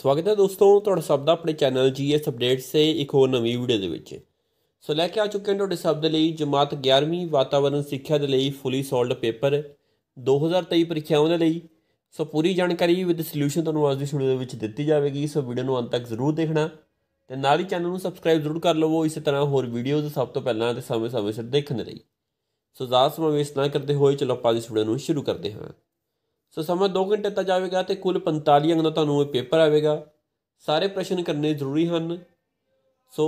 ਸਵਾਗਤ ਹੈ ਦੋਸਤੋ ਤੁਹਾਡਾ ਸਭ ਦਾ ਆਪਣੇ ਚੈਨਲ ਜੀਐਸ ਅਪਡੇਟਸ ਸੇ ਇੱਕ ਹੋਰ ਨਵੀਂ ਵੀਡੀਓ ਦੇ ਵਿੱਚ ਸੋ ਲੈ ਕੇ ਆ ਚੁੱਕੇ ਹਾਂ ਤੁਹਾਡੇ ਸਭ ਦੇ ਲਈ ਜਮਾਤ 11ਵੀਂ ਵਾਤਾਵਰਣ ਸਿੱਖਿਆ ਦੇ ਲਈ ਫੁੱਲੀ ਸੋਲਡ ਪੇਪਰ 2023 ਪ੍ਰੀਖਿਆਵਾਂ ਦੇ ਲਈ ਸੋ ਪੂਰੀ ਜਾਣਕਾਰੀ ਵਿਦ ਸੋਲੂਸ਼ਨ ਤੁਹਾਨੂੰ ਅੱਜ ਦੀ ਵੀਡੀਓ ਦੇ ਵਿੱਚ ਦਿੱਤੀ ਜਾਵੇਗੀ ਸੋ ਵੀਡੀਓ ਨੂੰ ਅੰਤ ਤੱਕ ਜ਼ਰੂਰ ਦੇਖਣਾ ਤੇ ਨਾਲ ਹੀ ਚੈਨਲ ਨੂੰ ਸਬਸਕ੍ਰਾਈਬ ਜ਼ਰੂਰ ਕਰ ਲਵੋ ਇਸੇ ਤਰ੍ਹਾਂ ਹੋਰ ਵੀਡੀਓਜ਼ ਸਭ ਤੋਂ ਪਹਿਲਾਂ ਤੇ ਸਮੇਂ-ਸਮੇਂ ਸਿਰ ਦੇਖਣ ਲਈ ਸੋ ਜ਼ਿਆਦਾ ਸਮਾਂ ਵੇਸਟ ਨਾ ਕਰਦੇ ਹੋਏ ਚਲੋ ਆਪਾਂ ਇਸ ਵੀਡੀਓ ਨੂੰ ਸ਼ੁਰੂ ਕਰਦੇ ਹਾਂ ਸੋ ਸਮਾਂ 2 ਘੰਟੇ ਤੱਕ ਜਾਵੇਗਾ ਤੇ ਕੁੱਲ 45 ਅੰਕ ਦਾ ਤੁਹਾਨੂੰ ਇਹ ਪੇਪਰ ਆਵੇਗਾ ਸਾਰੇ ਪ੍ਰਸ਼ਨ ਕਰਨੇ ਜ਼ਰੂਰੀ ਹਨ ਸੋ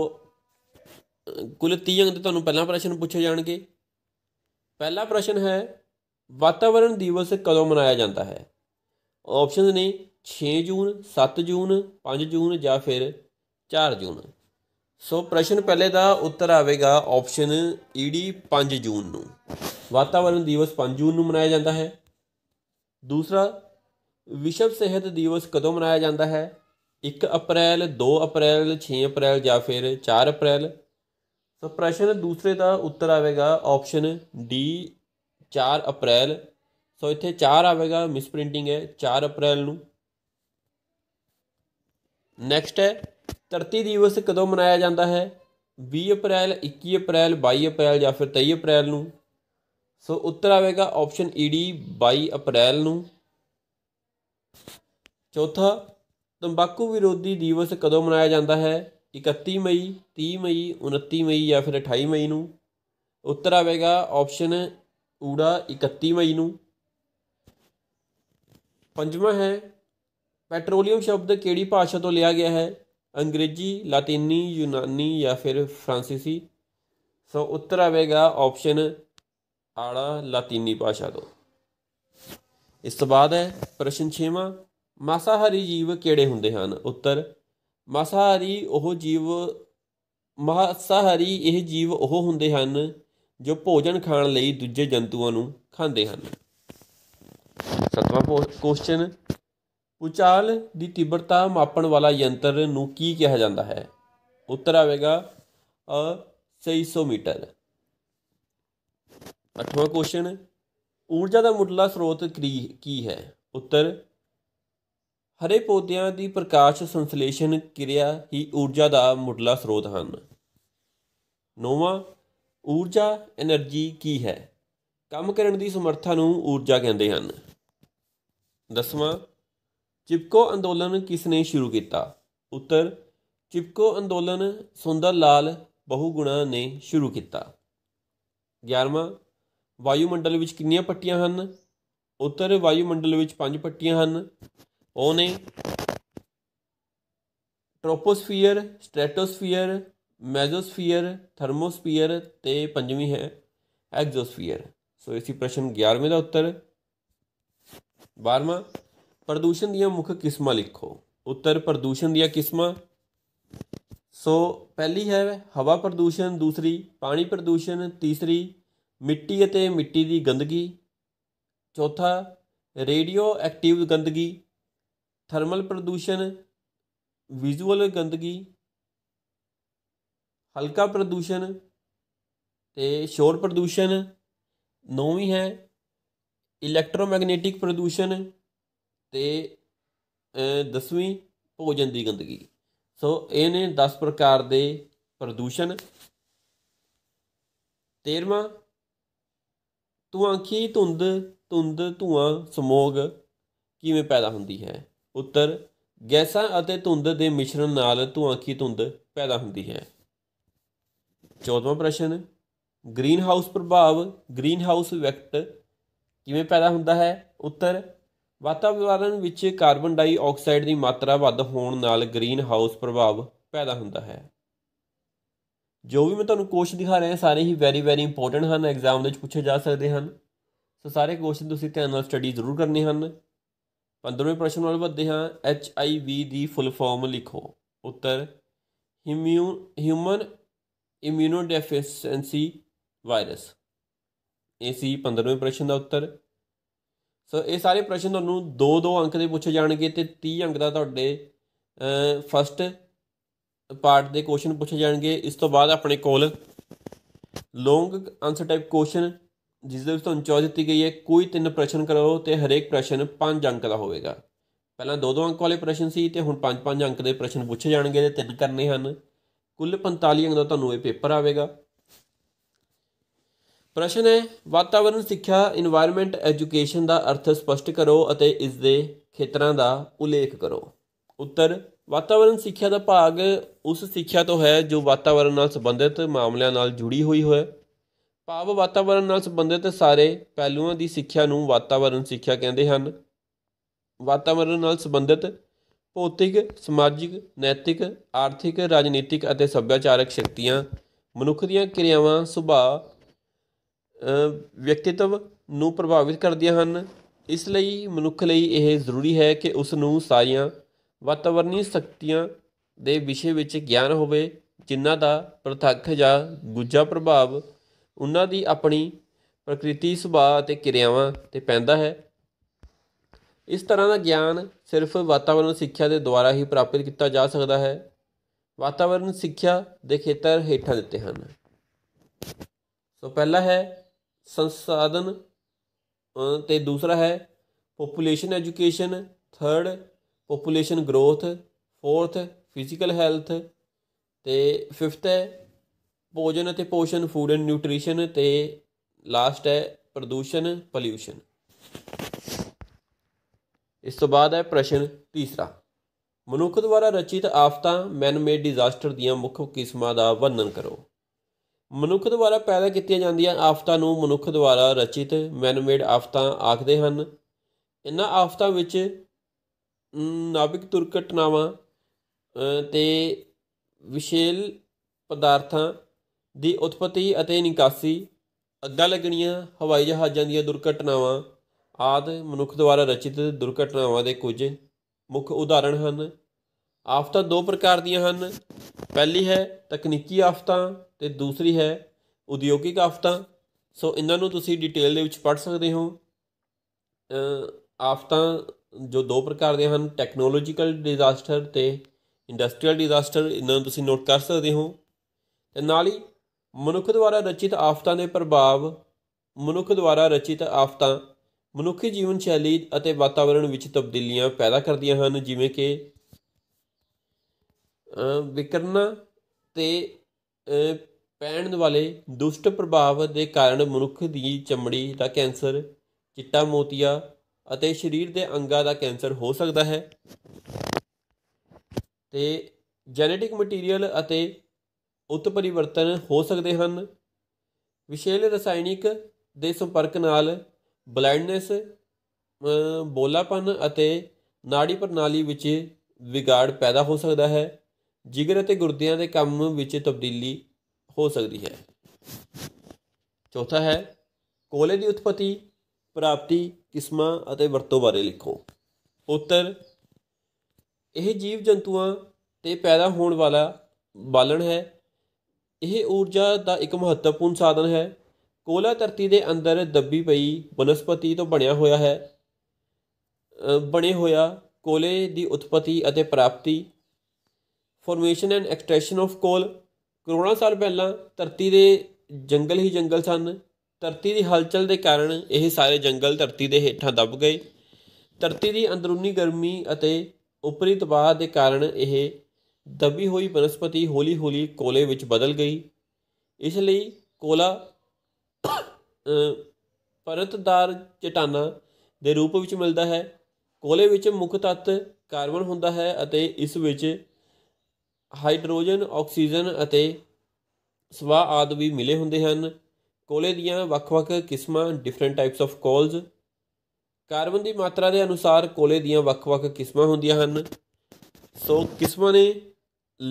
ਕੁੱਲ 30 ਅੰਕ ਦੇ ਤੁਹਾਨੂੰ ਪਹਿਲਾ ਪ੍ਰਸ਼ਨ ਪੁੱਛੇ ਜਾਣਗੇ ਪਹਿਲਾ ਪ੍ਰਸ਼ਨ ਹੈ ਵਾਤਾਵਰਣ ਦਿਵਸ ਕਦੋਂ ਮਨਾਇਆ ਜਾਂਦਾ ਹੈ ਆਪਸ਼ਨਸ ਨੇ 6 ਜੂਨ 7 ਜੂਨ 5 ਜੂਨ ਜਾਂ ਫਿਰ 4 ਜੂਨ ਸੋ ਪ੍ਰਸ਼ਨ ਪਹਿਲੇ ਦਾ ਉੱਤਰ ਆਵੇਗਾ ਆਪਸ਼ਨ ਈਡੀ 5 ਜੂਨ ਨੂੰ ਵਾਤਾਵਰਣ ਦਿਵਸ 5 ਜੂਨ ਨੂੰ ਮਨਾਇਆ ਜਾਂਦਾ ਹੈ ਦੂਸਰਾ ਵਿਸ਼ਵ ਸਿਹਤ ਦਿਵਸ ਕਦੋਂ ਮਨਾਇਆ ਜਾਂਦਾ ਹੈ 1 ਅਪ੍ਰੈਲ 2 ਅਪ੍ਰੈਲ 6 ਅਪ੍ਰੈਲ ਜਾਂ ਫਿਰ 4 ਅਪ੍ਰੈਲ ਸੋ ਪ੍ਰਸ਼ਨ ਦੂਸਰੇ ਦਾ ਉੱਤਰ ਆਵੇਗਾ ਆਪਸ਼ਨ ਡੀ 4 ਅਪ੍ਰੈਲ ਸੋ ਇੱਥੇ 4 ਆਵੇਗਾ ਮਿਸ ਪ੍ਰਿੰਟਿੰਗ ਹੈ 4 ਅਪ੍ਰੈਲ ਨੂੰ ਨੈਕਸਟ ਹੈ ਧਰਤੀ ਦਿਵਸ ਕਦੋਂ ਮਨਾਇਆ ਜਾਂਦਾ ਹੈ 20 ਅਪ੍ਰੈਲ 21 ਅਪ੍ਰੈਲ 22 ਅਪ੍ਰੈਲ ਜਾਂ ਫਿਰ 23 ਅਪ੍ਰੈਲ ਨੂੰ ਸੋ ਉੱਤਰ ਆਵੇਗਾ ਆਪਸ਼ਨ ਈਡੀ 22 ਅਪ੍ਰੈਲ ਨੂੰ ਚੌਥਾ ਤੰਬਾਕੂ ਵਿਰੋਧੀ ਦਿਵਸ ਕਦੋਂ ਮਨਾਇਆ ਜਾਂਦਾ ਹੈ 31 ਮਈ 30 ਮਈ 29 ਮਈ ਜਾਂ ਫਿਰ 28 ਮਈ ਨੂੰ ਉੱਤਰ ਆਵੇਗਾ ਆਪਸ਼ਨ ਊੜਾ 31 ਮਈ ਨੂੰ ਪੰਜਵਾਂ ਹੈ ਪੈਟਰੋਲੀਅਮ ਸ਼ਬਦ ਕਿਹੜੀ ਭਾਸ਼ਾ ਤੋਂ ਲਿਆ ਗਿਆ ਹੈ ਅੰਗਰੇਜ਼ੀ ਲਾਤੀਨੀ ਯੂਨਾਨੀ ਜਾਂ ਫਿਰ ਫ੍ਰਾਂਸੀਸੀ ਸੋ ਉੱਤਰ ਆਵੇਗਾ ਆਪਸ਼ਨ ਆਲਾ ਲਾਤੀਨੀ ਭਾਸ਼ਾ ਤੋਂ ਇਸ ਤੋਂ ਬਾਅਦ ਹੈ ਪ੍ਰਸ਼ਨ 6ਵਾਂ ਮਾਸਾਹਾਰੀ ਜੀਵ ਕਿਹੜੇ ਹੁੰਦੇ ਹਨ ਉੱਤਰ ਮਾਸਾਹਾਰੀ ਉਹ ਜੀਵ ਮਾਸਾਹਾਰੀ ਇਹ ਜੀਵ ਉਹ ਹੁੰਦੇ ਹਨ ਜੋ ਭੋਜਨ ਖਾਣ ਲਈ ਦੂਜੇ ਜੰਤੂਆਂ ਨੂੰ ਖਾਂਦੇ ਹਨ ਸਤਵਾਂ ਕੁਐਸਚਨ ਉਚਾਲ ਦੀ ਤੀਬਰਤਾ ਮਾਪਣ ਵਾਲਾ ਯੰਤਰ ਨੂੰ ਕੀ ਕਿਹਾ ਜਾਂਦਾ ਹੈ ਉੱਤਰ ਆਵੇਗਾ ਅ 600 ਮੀਟਰ ਅੱਠਵਾਂ ਕੁਐਸਚਨ ਊਰਜਾ ਦਾ ਮੁੱਢਲਾ ਸਰੋਤ ਕੀ ਹੈ ਉੱਤਰ ਹਰੇ ਪੌਦਿਆਂ ਦੀ ਪ੍ਰਕਾਸ਼ ਸੰਸਲੇਸ਼ਨ ਕਿਰਿਆ ਹੀ ਊਰਜਾ ਦਾ ਮੁੱਢਲਾ ਸਰੋਤ ਹਨ ਨੌਵਾਂ ਊਰਜਾ એનર્ਜੀ ਕੀ ਹੈ ਕੰਮ ਕਰਨ ਦੀ ਸਮਰੱਥਾ ਨੂੰ ਊਰਜਾ ਕਹਿੰਦੇ ਹਨ ਦਸਵਾਂ ਚਿਪਕੋ ਅੰਦੋਲਨ ਕਿਸ ਨੇ ਸ਼ੁਰੂ ਕੀਤਾ ਉੱਤਰ ਚਿਪਕੋ ਅੰਦੋਲਨ ਸੁੰਦਰ ਲਾਲ ਬਹੁਗੁਣਾ ਨੇ ਸ਼ੁਰੂ ਕੀਤਾ 11ਵਾਂ ਵਾਯੂਮੰਡਲ ਵਿੱਚ ਕਿੰਨੀਆਂ ਪੱਟੀਆਂ ਹਨ ਉੱਤਰ ਵਾਯੂਮੰਡਲ ਵਿੱਚ ਪੰਜ ਪੱਟੀਆਂ ਹਨ ਉਹ ਨੇ ਟ੍ਰੋਪੋਸਫੀਅਰ ਸਟ੍ਰੈਟੋਸਫੀਅਰ ਮੈਜ਼ੋਸਫੀਅਰ ਥਰਮੋਸਫੀਅਰ ਤੇ ਪੰਜਵੀਂ ਹੈ ਐਗਜ਼ੋਸਫੀਅਰ ਸੋ ਇਸੇ ਪ੍ਰਸ਼ਨ 11ਵੇਂ ਦਾ ਉੱਤਰ 12ਵਾਂ ਪ੍ਰਦੂਸ਼ਣ ਦੀਆਂ ਮੁੱਖ ਕਿਸਮਾਂ ਲਿਖੋ ਉੱਤਰ ਪ੍ਰਦੂਸ਼ਣ ਦੀਆਂ ਕਿਸਮਾਂ ਸੋ ਪਹਿਲੀ ਹੈ ਹਵਾ ਪ੍ਰਦੂਸ਼ਣ ਦੂਸਰੀ ਪਾਣੀ ਪ੍ਰਦੂਸ਼ਣ ਤੀਸਰੀ ਮਿੱਟੀ ਅਤੇ ਮਿੱਟੀ ਦੀ ਗੰਦਗੀ ਚੌਥਾ ਰੇਡੀਓ ਐਕਟਿਵ ਗੰਦਗੀ ਥਰਮਲ ਪ੍ਰਦੂਸ਼ਣ ਵਿਜ਼ੂਅਲ ਗੰਦਗੀ ਹਲਕਾ ਪ੍ਰਦੂਸ਼ਣ ਤੇ ਸ਼ੋਰ ਪ੍ਰਦੂਸ਼ਣ ਨੌਵੀਂ ਹੈ ਇਲੈਕਟ੍ਰੋਮੈਗਨੈਟਿਕ ਪ੍ਰਦੂਸ਼ਣ ਤੇ 10ਵੀਂ ਭੋਜਨ ਦੀ ਗੰਦਗੀ ਸੋ ਇਹ ਨੇ 10 ਪ੍ਰਕਾਰ ਦੇ ਪ੍ਰਦੂਸ਼ਣ 13ਵਾਂ ਤੂੰ ਕੀ ਧੁੰਦ ਧੁੰਦ ਧੂਆਂ ਸਮੋਗ ਕਿਵੇਂ ਪੈਦਾ ਹੁੰਦੀ ਹੈ ਉੱਤਰ ਗੈਸਾਂ ਅਤੇ ਧੁੰਦ ਦੇ ਮਿਸ਼ਰਣ ਨਾਲ ਧੂਆਂ ਕੀ ਧੁੰਦ ਪੈਦਾ ਹੁੰਦੀ ਹੈ ਚੌਥਾ ਪ੍ਰਸ਼ਨ ਗ੍ਰੀਨ ਹਾਊਸ ਪ੍ਰਭਾਵ ਗ੍ਰੀਨ ਹਾਊਸ ਇਫੈਕਟ ਕਿਵੇਂ ਪੈਦਾ ਹੁੰਦਾ ਹੈ ਉੱਤਰ ਵਾਤਾਵਰਣ ਵਿੱਚ ਕਾਰਬਨ ਡਾਈਆਕਸਾਈਡ ਦੀ ਮਾਤਰਾ ਵੱਧ ਹੋਣ ਨਾਲ ਗ੍ਰੀਨ ਹਾਊਸ ਪ੍ਰਭਾਵ ਪੈਦਾ ਹੁੰਦਾ ਹੈ ਜੋ ਵੀ ਮੈਂ ਤੁਹਾਨੂੰ ਕੁਐਸਚਨ ਦਿਖਾ ਰਿਹਾ ਸਾਰੇ ਹੀ ਵੈਰੀ ਵੈਰੀ ਇੰਪੋਰਟੈਂਟ ਹਨ ਐਗਜ਼ਾਮ ਦੇ ਵਿੱਚ ਪੁੱਛੇ ਜਾ ਸਕਦੇ ਹਨ ਸੋ ਸਾਰੇ ਕੁਐਸਚਨ ਤੁਸੀਂ ਧਿਆਨ ਨਾਲ ਸਟੱਡੀ ਜ਼ਰੂਰ ਕਰਨੇ ਹਨ 15ਵੇਂ ਪ੍ਰਸ਼ਨ ਵੱਲ ਵਧਦੇ ਹਾਂ H I we the full form ਲਿਖੋ ਉੱਤਰ ਹਿਊਮਨ ਇਮਿਊਨੋਡੈਫੀਸ਼ੀਐਂਸੀ ਵਾਇਰਸ ਇਹ ਸੀ 15ਵੇਂ ਪ੍ਰਸ਼ਨ ਦਾ ਉੱਤਰ ਸੋ ਇਹ ਸਾਰੇ ਪ੍ਰਸ਼ਨ ਤੁਹਾਨੂੰ 2-2 ਅੰਕ ਦੇ ਪੁੱਛੇ ਜਾਣਗੇ ਤੇ 30 ਅੰਕ ਦਾ ਤੁਹਾਡੇ ਫਸਟ ਪਾਰਟ ਦੇ ਕੁਐਸਚਨ ਪੁੱਛੇ ਜਾਣਗੇ ਇਸ ਤੋਂ ਬਾਅਦ ਆਪਣੇ ਕੋਲ ਲੌਂਗ ਆਨਸਰ ਟਾਈਪ ਕੁਐਸਚਨ ਜਿਸ ਦੇ ਵਿੱਚ ਤੁਹਾਨੂੰ ਚੋਇਸ ਦਿੱਤੀ ਗਈ ਹੈ ਕੋਈ ਤਿੰਨ ਪ੍ਰਸ਼ਨ ਕਰੋ ਤੇ ਹਰੇਕ ਪ੍ਰਸ਼ਨ 5 ਅੰਕ ਦਾ ਹੋਵੇਗਾ ਪਹਿਲਾਂ ਦੋ ਦੋ ਅੰਕ ਵਾਲੇ ਪ੍ਰਸ਼ਨ ਸੀ ਤੇ ਹੁਣ 5-5 ਅੰਕ ਦੇ ਪ੍ਰਸ਼ਨ ਪੁੱਛੇ ਜਾਣਗੇ ਤੇ ਤਿੰਨ ਕਰਨੇ ਹਨ ਕੁੱਲ 45 ਅੰਕ ਦਾ ਤੁਹਾਨੂੰ ਇਹ ਪੇਪਰ ਆਵੇਗਾ ਪ੍ਰਸ਼ਨ ਹੈ ਵਾਤਾਵਰਣ ਸਿੱਖਿਆ এনवायरमेंट ਐਜੂਕੇਸ਼ਨ ਦਾ ਅਰਥ ਸਪਸ਼ਟ ਕਰੋ ਅਤੇ ਇਸ ਦੇ ਖੇਤਰਾਂ ਦਾ ਉਲੇਖ ਕਰੋ ਉੱਤਰ ਵਾਤਾਵਰਣ ਸਿੱਖਿਆ ਦਾ ਭਾਗ ਉਸ ਸਿੱਖਿਆ ਤੋਂ ਹੈ ਜੋ ਵਾਤਾਵਰਣ ਨਾਲ ਸੰਬੰਧਿਤ ਮਾਮਲਿਆਂ ਨਾਲ ਜੁੜੀ ਹੋਈ ਹੋਵੇ ਭਾਵ ਵਾਤਾਵਰਣ ਨਾਲ ਸੰਬੰਧਿਤ ਸਾਰੇ ਪਹਿਲੂਆਂ ਦੀ ਸਿੱਖਿਆ ਨੂੰ ਵਾਤਾਵਰਣ ਸਿੱਖਿਆ ਕਹਿੰਦੇ ਹਨ ਵਾਤਾਵਰਣ ਨਾਲ ਸੰਬੰਧਿਤ ਭੌਤਿਕ, ਸਮਾਜਿਕ, ਨੈਤਿਕ, ਆਰਥਿਕ, ਰਾਜਨੀਤਿਕ ਅਤੇ ਸੱਭਿਆਚਾਰਕ ਸ਼ਕਤੀਆਂ ਮਨੁੱਖ ਦੀਆਂ ਕਿਰਿਆਵਾਂ, ਸੁਭਾਅ, ਵਿਅਕਤੀਤਵ ਨੂੰ ਪ੍ਰਭਾਵਿਤ ਕਰਦੀਆਂ ਹਨ ਇਸ ਲਈ ਮਨੁੱਖ ਲਈ ਇਹ ਜ਼ਰੂਰੀ ਹੈ ਕਿ ਉਸ ਨੂੰ ਸਾਰੀਆਂ ਵਾਤਾਵਰਣੀ ਸ਼ਕਤੀਆਂ ਦੇ ਵਿਸ਼ੇ ਵਿੱਚ ਗਿਆਨ ਹੋਵੇ ਜਿਨ੍ਹਾਂ ਦਾ ਪ੍ਰਤੱਖ ਜਾਂ ਗੁੱਝਾ ਪ੍ਰਭਾਵ ਉਹਨਾਂ ਦੀ ਆਪਣੀ ਪ੍ਰਕਿਰਤੀ ਸੁਭਾਅ ਅਤੇ ਕਿਰਿਆਵਾਂ ਤੇ ਪੈਂਦਾ ਹੈ ਇਸ ਤਰ੍ਹਾਂ ਦਾ ਗਿਆਨ ਸਿਰਫ ਵਾਤਾਵਰਣ ਸਿੱਖਿਆ ਦੇ ਦੁਆਰਾ ਹੀ ਪ੍ਰਾਪਤ ਕੀਤਾ ਜਾ ਸਕਦਾ ਹੈ ਵਾਤਾਵਰਣ ਸਿੱਖਿਆ ਦੇ ਖੇਤਰ ਹੇਠਾਂ ਦਿੱਤੇ ਹਨ ਸੋ ਪਹਿਲਾ ਹੈ ਸੰਸਾਧਨ ਤੇ ਦੂਸਰਾ ਹੈ population education third population growth fourth physical health ਤੇ ਫਿਫਥ ਹੈ ਭੋਜਨ ਅਤੇ ਪੋਸ਼ਣ ਫੂਡ ਐਂਡ ਨਿਊਟ੍ਰੀਸ਼ਨ ਤੇ ਲਾਸਟ ਹੈ ਪ੍ਰਦੂਸ਼ਣ ਪੋਲਿਊਸ਼ਨ ਇਸ ਤੋਂ ਬਾਅਦ ਹੈ ਪ੍ਰਸ਼ਨ ਤੀਸਰਾ ਮਨੁੱਖ ਦੁਆਰਾ ਰਚਿਤ ਆਫਤਾਂ ਮੈਨਮੇਡ ਡਿਜ਼ਾਸਟਰ ਦੀਆਂ ਮੁੱਖ ਕਿਸਮਾਂ ਦਾ ਵਰਣਨ ਕਰੋ ਮਨੁੱਖ ਦੁਆਰਾ ਪੈਦਾ ਕੀਤੀਆਂ ਜਾਂਦੀਆਂ ਆਫਤਾਂ ਨੂੰ ਮਨੁੱਖ ਦੁਆਰਾ ਰਚਿਤ ਮੈਨਮੇਡ ਆਫਤਾਂ ਆਖਦੇ ਹਨ ਇਨ੍ਹਾਂ ਆਫਤਾਂ ਵਿੱਚ ਨਾਭਿਕ ਦੁਰਘਟਨਾਵਾਂ ਤੇ ਵਿਸ਼ੇਲ ਪਦਾਰਥਾਂ ਦੀ ਉਤਪਤੀ ਅਤੇ ਨਿਕਾਸੀ ਅੱਗਾ ਲੱਗਣੀਆਂ ਹਵਾਈ ਜਹਾਜ਼ਾਂ ਦੀਆਂ ਦੁਰਘਟਨਾਵਾਂ ਆਦਿ ਮਨੁੱਖ ਦੁਆਰਾ ਰਚਿਤ ਦੁਰਘਟਨਾਵਾਂ ਦੇ ਕੁਝ ਮੁੱਖ ਉਦਾਹਰਣ ਹਨ ਆਫਤਾਂ ਦੋ ਪ੍ਰਕਾਰ ਦੀਆਂ ਹਨ ਪਹਿਲੀ ਹੈ ਤਕਨੀਕੀ ਆਫਤਾਂ ਤੇ ਦੂਸਰੀ ਹੈ ਉਦਯੋਗਿਕ ਆਫਤਾਂ ਸੋ ਇਹਨਾਂ ਨੂੰ ਤੁਸੀਂ ਡਿਟੇਲ ਦੇ ਵਿੱਚ ਪੜ੍ਹ ਸਕਦੇ ਹੋ ਆਫਤਾਂ ਜੋ ਦੋ ਪ੍ਰਕਾਰ ਦੇ ਹਨ ਟੈਕਨੋਲੋਜੀਕਲ ਡਿਜ਼ਾਸਟਰ ਤੇ ਇੰਡਸਟਰੀਅਲ ਡਿਜ਼ਾਸਟਰ ਇਹਨਾਂ ਨੂੰ ਤੁਸੀਂ ਨੋਟ ਕਰ ਸਕਦੇ ਹੋ ਤੇ ਨਾਲ ਹੀ ਮਨੁੱਖ ਦੁਆਰਾ ਰਚਿਤ ਆਫਤਾਂ ਦੇ ਪ੍ਰਭਾਵ ਮਨੁੱਖ ਦੁਆਰਾ ਰਚਿਤ ਆਫਤਾਂ ਮਨੁੱਖੀ ਜੀਵਨ ਸ਼ੈਲੀ ਅਤੇ ਵਾਤਾਵਰਣ ਵਿੱਚ ਤਬਦੀਲੀਆਂ ਪੈਦਾ ਕਰਦੀਆਂ ਹਨ ਜਿਵੇਂ ਕਿ ਵਿਕਰਨਾ ਤੇ ਪੈਣ ਵਾਲੇ ਦੁਸ਼ਟ ਪ੍ਰਭਾਵ ਦੇ ਕਾਰਨ ਮਨੁੱਖ ਦੀ ਚਮੜੀ ਦਾ ਕੈਂਸਰ ਚਿੱਟਾ ਮੋਤੀਆ ਅਤੇ ਸਰੀਰ ਦੇ ਅੰਗਾਂ ਦਾ ਕੈਂਸਰ ਹੋ ਸਕਦਾ ਹੈ ਤੇ ਜੈਨੇਟਿਕ ਮਟੀਰੀਅਲ ਅਤੇ ਉਤਪਰਿਵਰਤਨ ਹੋ ਸਕਦੇ ਹਨ ਵਿਸ਼ੇਲ ਰਸਾਇਣਿਕ ਦੇ ਸੰਪਰਕ ਨਾਲ ਬਲਾਈਂਡਨੈਸ ਬੋਲਾਪਨ ਅਤੇ ਨਾੜੀ ਪ੍ਰਣਾਲੀ ਵਿੱਚ ਵਿਗਾੜ ਪੈਦਾ ਹੋ ਸਕਦਾ ਹੈ ਜਿਗਰ ਅਤੇ ਗੁਰਦਿਆਂ ਦੇ ਕੰਮ ਵਿੱਚ ਤਬਦੀਲੀ ਹੋ ਸਕਦੀ ਹੈ ਚੌਥਾ ਹੈ ਕੋਲੇ ਦੀ ਉਤਪਤੀ ਪ੍ਰਾਪਤੀ ਕਿਸਮਾਂ ਅਤੇ ਵਰਤੋਂ ਬਾਰੇ ਲਿਖੋ ਉੱਤਰ ਇਹ ਜੀਵ ਜੰਤੂਆਂ ਤੇ ਪੈਦਾ ਹੋਣ ਵਾਲਾ ਬਾਲਣ ਹੈ ਇਹ ਊਰਜਾ ਦਾ ਇੱਕ ਮਹੱਤਵਪੂਰਨ ਸਾਧਨ ਹੈ ਕੋਲਾ ਧਰਤੀ ਦੇ ਅੰਦਰ ਦੱਬੀ ਪਈ ਬਨਸਪਤੀ ਤੋਂ ਬਣਿਆ ਹੋਇਆ ਹੈ ਬਣੇ ਹੋਇਆ ਕੋਲੇ ਦੀ ਉਤਪਤੀ ਅਤੇ ਪ੍ਰਾਪਤੀ ਫਾਰਮੇਸ਼ਨ ਐਂਡ ਐਕਸਟ੍ਰੈਕਸ਼ਨ ਆਫ ਕੋਲ ਕਰੋੜਾਂ ਸਾਲ ਪਹਿਲਾਂ ਧਰਤੀ ਦੇ ਜੰਗਲ ਹੀ ਜੰਗਲ ਸਨ ਧਰਤੀ ਦੀ ਹਲਚਲ ਦੇ ਕਾਰਨ ਇਹ ਸਾਰੇ ਜੰਗਲ ਧਰਤੀ ਦੇ ਹੇਠਾਂ ਦਬ ਗਏ ਧਰਤੀ ਦੀ ਅੰਦਰੂਨੀ ਗਰਮੀ ਅਤੇ ਉਪਰੀ ਦਬਾਅ ਦੇ ਕਾਰਨ ਇਹ ਦਬੀ ਹੋਈ ਬਨਸਪਤੀ ਹੌਲੀ-ਹੌਲੀ ਕੋਲੇ ਵਿੱਚ ਬਦਲ ਗਈ ਇਸ ਲਈ ਕੋਲਾ ਪਰਤਦਾਰ ਚਟਾਨਾ ਦੇ ਰੂਪ ਵਿੱਚ ਮਿਲਦਾ ਹੈ ਕੋਲੇ ਵਿੱਚ ਮੁੱਖ ਤੱਤ ਕਾਰਬਨ ਹੁੰਦਾ ਹੈ ਅਤੇ ਇਸ ਵਿੱਚ ਹਾਈਡਰੋਜਨ ਆਕਸੀਜਨ ਅਤੇ ਸਵਾ ਆਦਿ ਵੀ ਮਿਲੇ ਹੁੰਦੇ ਹਨ ਕੋਲੇ ਦੀਆਂ ਵੱਖ-ਵੱਖ ਕਿਸਮਾਂ different types of coals carbon ਦੀ ਮਾਤਰਾ ਦੇ ਅਨੁਸਾਰ ਕੋਲੇ ਦੀਆਂ ਵੱਖ-ਵੱਖ ਕਿਸਮਾਂ ਹੁੰਦੀਆਂ ਹਨ ਸੋ ਕਿਸਮਾਂ ਨੇ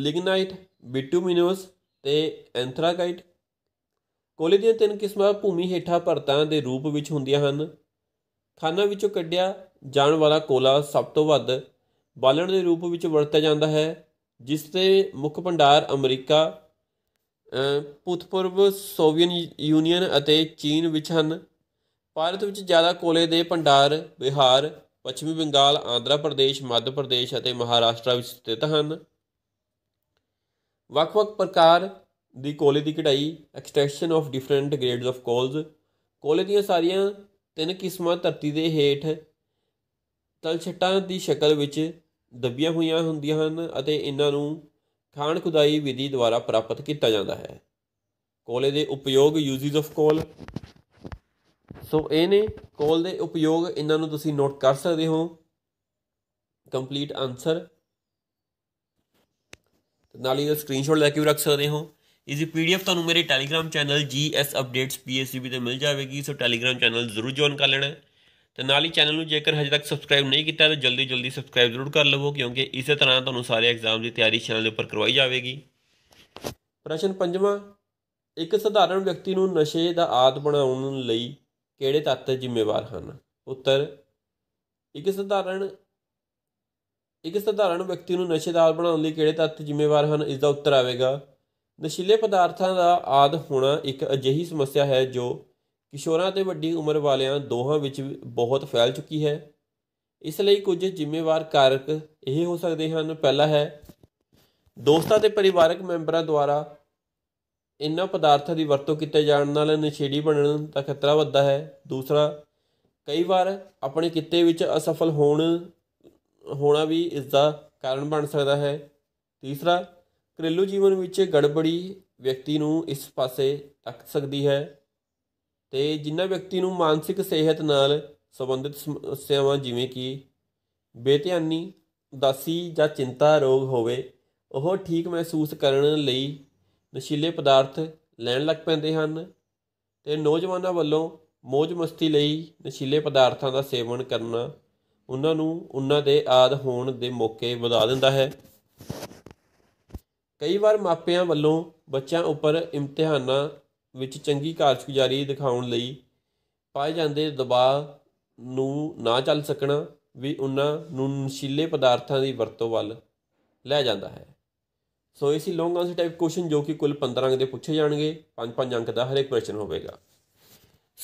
ਲਿਗਨਾਈਟ ਬਿਟੂਮਿਨਸ ਤੇ ਐਂਥਰਾਕਾਈਟ ਕੋਲੇ ਦੀਆਂ ਤਿੰਨ ਕਿਸਮਾਂ ਭੂਮੀ ਹੇਠਾਂ ਪਰਤਾਂ ਦੇ ਰੂਪ ਵਿੱਚ ਹੁੰਦੀਆਂ ਹਨ ਖਾਨਾ ਵਿੱਚੋਂ ਕੱਢਿਆ ਜਾਣ ਵਾਲਾ ਕੋਲਾ ਸਭ ਤੋਂ ਵੱਧ ਬਾਲਣ ਦੇ ਰੂਪ ਵਿੱਚ ਵਰਤਿਆ ਜਾਂਦਾ ਹੈ ਜਿਸ ਤੇ ਮੁੱਖ ਭੰਡਾਰ ਅਮਰੀਕਾ ਭੂਤਪੂਰਬ ਸੋਵੀਅਨ ਯੂਨੀਅਨ ਅਤੇ ਚੀਨ ਵਿੱਚ ਹਨ ਭਾਰਤ ਵਿੱਚ ਜ਼ਿਆਦਾ ਕੋਲੇ ਦੇ ਭੰਡਾਰ ਬਿਹਾਰ, ਪੱਛਮੀ ਬੰਗਾਲ, ਆਂਧਰਾ ਪ੍ਰਦੇਸ਼, ਮੱਧ ਪ੍ਰਦੇਸ਼ ਅਤੇ ਮਹਾਰਾਸ਼ਟਰ ਵਿੱਚ ਸਥਿਤ ਹਨ। ਵੱਖ-ਵੱਖ ਪ੍ਰਕਾਰ ਦੀ ਕੋਲੇ ਦੀ ਕਢਾਈ extraction of different grades of coals ਕੋਲੇ ਦੀਆਂ ਸਾਰੀਆਂ ਤਿੰਨ ਕਿਸਮਾਂ ਧਰਤੀ ਦੇ ਹੇਠ ਤਲਛਟਾਂ ਦੀ ਸ਼ਕਲ ਵਿੱਚ ਦੱਬੀਆਂ ਹੋਈਆਂ ਹੁੰਦੀਆਂ ਹਨ ਅਤੇ ਇਹਨਾਂ ਨੂੰ ਖਾਣ ਖੁਦਾਈ ਵਿਧੀ ਦੁਆਰਾ ਪ੍ਰਾਪਤ ਕੀਤਾ ਜਾਂਦਾ ਹੈ ਕੋਲੇ ਦੇ ਉਪਯੋਗ ਯੂਜ਼ਸ ਆਫ ਕੋਲ ਸੋ ਇਹ ਨੇ ਕੋਲ ਦੇ ਉਪਯੋਗ ਇਹਨਾਂ ਨੂੰ ਤੁਸੀਂ ਨੋਟ ਕਰ ਸਕਦੇ ਹੋ ਕੰਪਲੀਟ ਆਨਸਰ ਨਾਲ ਹੀ ਦਾ ਸਕਰੀਨਸ਼ਾਟ ਲੈ ਕੇ ਵੀ ਰੱਖ ਸਕਦੇ ਹੋ ਇਸ ਦੀ ਪੀਡੀਐਫ ਤੁਹਾਨੂੰ ਮੇਰੇ Telegram channel GS updates PSCB ਤੇ ਮਿਲ ਜਾਵੇਗੀ ਸੋ ਟੈਲੀਗ੍ਰਾਮ ਚੈਨਲ ਜ਼ਰੂਰ ਜੁਆਇਨ ਕਰ ਲੈਣਾ ਤੇ ਨਾਲ ਹੀ ਚੈਨਲ ਨੂੰ ਜੇਕਰ ਹਜੇ ਤੱਕ ਸਬਸਕ੍ਰਾਈਬ ਨਹੀਂ ਕੀਤਾ ਤਾਂ ਜਲਦੀ ਜਲਦੀ ਸਬਸਕ੍ਰਾਈਬ ਜ਼ਰੂਰ ਕਰ ਲਵੋ ਕਿਉਂਕਿ ਇਸੇ ਤਰ੍ਹਾਂ ਤੁਹਾਨੂੰ ਸਾਰੇ ਐਗਜ਼ਾਮ ਦੀ ਤਿਆਰੀ ਚੈਨਲ ਦੇ ਉੱਪਰ ਕਰਵਾਈ ਜਾਵੇਗੀ ਪ੍ਰਸ਼ਨ ਪੰਜਵਾਂ ਇੱਕ ਸਧਾਰਨ ਵਿਅਕਤੀ ਨੂੰ ਨਸ਼ੇ ਦਾ ਆਦ ਬਣਾਉਣ ਲਈ ਕਿਹੜੇ ਤੱਤ ਜ਼ਿੰਮੇਵਾਰ ਹਨ ਉੱਤਰ ਇੱਕ ਸਧਾਰਨ ਇੱਕ ਸਧਾਰਨ ਵਿਅਕਤੀ ਨੂੰ ਨਸ਼ੇ ਦਾ ਆਦ ਬਣਾਉਣ ਲਈ ਕਿਹੜੇ ਤੱਤ ਜ਼ਿੰਮੇਵਾਰ ਹਨ ਇਸ ਦਾ ਉੱਤਰ ਆਵੇਗਾ ਨਸ਼ੀਲੇ ਪਦਾਰਥਾਂ ਦਾ ਆਦ ਹੋਣਾ ਇੱਕ ਅਜਿਹੀ ਸਮੱਸਿਆ ਹੈ ਜੋ ਕਿਸ਼ੋਰਾਂ ਤੇ ਵੱਡੀ ਉਮਰ ਵਾਲਿਆਂ ਦੋਹਾਂ ਵਿੱਚ ਬਹੁਤ ਫੈਲ ਚੁੱਕੀ ਹੈ ਇਸ ਲਈ ਕੁਝ ਜ਼ਿੰਮੇਵਾਰ ਕਾਰਕ ਇਹ ਹੋ ਸਕਦੇ ਹਨ ਪਹਿਲਾ ਹੈ ਦੋਸਤਾਂ ਤੇ ਪਰਿਵਾਰਕ ਮੈਂਬਰਾਂ ਦੁਆਰਾ ਇਨ੍ਹਾਂ ਪਦਾਰਥਾਂ ਦੀ ਵਰਤੋਂ ਕੀਤੇ ਜਾਣ ਨਾਲ ਨਸ਼ੇੜੀ ਬਣਨ ਦਾ ਖਤਰਾ ਵੱਧਦਾ ਹੈ ਦੂਸਰਾ ਕਈ ਵਾਰ ਆਪਣੇ ਕਿੱਤੇ ਵਿੱਚ ਅਸਫਲ ਹੋਣ ਹੋਣਾ ਵੀ ਇਸ ਦਾ ਕਾਰਨ ਬਣ ਸਕਦਾ ਹੈ ਤੀਸਰਾ ਘਰੇਲੂ ਜੀਵਨ ਵਿੱਚ ਗੜਬੜੀ ਵਿਅਕਤੀ ਨੂੰ ਇਸ ਪਾਸੇ ਤੱਕ ਸਕਦੀ ਹੈ ਤੇ ਜਿਨ੍ਹਾਂ ਵਿਅਕਤੀ ਨੂੰ ਮਾਨਸਿਕ ਸਿਹਤ ਨਾਲ ਸੰਬੰਧਿਤ ਸਮੱਸਿਆਵਾਂ ਜਿਵੇਂ ਕਿ ਬੇਧਿਆਨੀ ਉਦਾਸੀ ਜਾਂ ਚਿੰਤਾ ਰੋਗ ਹੋਵੇ ਉਹ ਠੀਕ ਮਹਿਸੂਸ ਕਰਨ ਲਈ ਨਸ਼ੀਲੇ ਪਦਾਰਥ ਲੈਣ ਲੱਗ ਪੈਂਦੇ ਹਨ ਤੇ ਨੌਜਵਾਨਾਂ ਵੱਲੋਂ ਮौज ਮਸਤੀ ਲਈ ਨਸ਼ੀਲੇ ਪਦਾਰਥਾਂ ਦਾ ਸੇਵਨ ਕਰਨਾ ਉਹਨਾਂ ਨੂੰ ਉਹਨਾਂ ਦੇ ਆਦ ਹੋਣ ਦੇ ਮੌਕੇ ਵਧਾ ਦਿੰਦਾ ਹੈ ਕਈ ਵਾਰ ਮਾਪਿਆਂ ਵੱਲੋਂ ਬੱਚਿਆਂ ਉੱਪਰ ਇਮਤਿਹਾਨਾਂ ਵਿੱਚ ਚੰਗੀ ਕਾਰਜਗੁਜ਼ਾਰੀ ਦਿਖਾਉਣ ਲਈ ਪਾਏ ਜਾਂਦੇ ਦਬਾਅ ਨੂੰ ਨਾ ਚੱਲ ਸਕਣਾ ਵੀ ਉਹਨਾਂ ਨੂੰ ਨਸ਼ੀਲੇ ਪਦਾਰਥਾਂ ਦੀ ਵਰਤੋਂ ਵੱਲ ਲੈ ਜਾਂਦਾ ਹੈ ਸੋ ਇਸੀ ਸੀ ਲੌਂਗ ਆਨਸਰ ਟਾਈਪ ਕੁਐਸਚਨ ਜੋ ਕਿ ਕੁੱਲ 15 ਅੰਕ ਦੇ ਪੁੱਛੇ ਜਾਣਗੇ 5-5 ਅੰਕ ਦਾ ਹਰ ਇੱਕ ਕੁਐਸਚਨ ਹੋਵੇਗਾ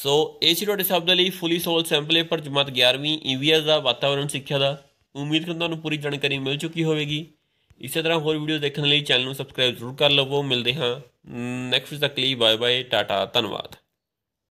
ਸੋ ਇਹ ਸੀ ਤੁਹਾਡੇ ਸਭ ਦੇ ਲਈ ਫੁੱਲੀ ਸੋਲ ਸੈਂਪਲ ਪੇਪਰ ਜਮਾਤ 11ਵੀਂ ਈਵੀਐਸ e ਦਾ ਵਾਤਾਵਰਣ ਸਿੱਖਿਆ ਦਾ ਉਮੀਦ ਕਰਦਾ ਤੁਹਾਨੂੰ ਪੂਰੀ ਜਾਣਕਾਰੀ ਮਿਲ ਚੁੱਕੀ ਹੋਵੇਗੀ ਇਸੇ ਤਰ੍ਹਾਂ ਹੋਰ ਵੀਡੀਓ ਦੇਖਣ ਲਈ ਚੈਨਲ ਨੂੰ ਸਬਸਕ੍ਰਾਈਬ ਜ਼ਰੂਰ ਕਰ ਲਵੋ ਮਿਲਦੇ ਹਾਂ ਨੈਕਸਟ ਤੱਕ ਲਈ ਬਾਏ ਬਾਏ ਟਾਟਾ ਧੰਨਵਾਦ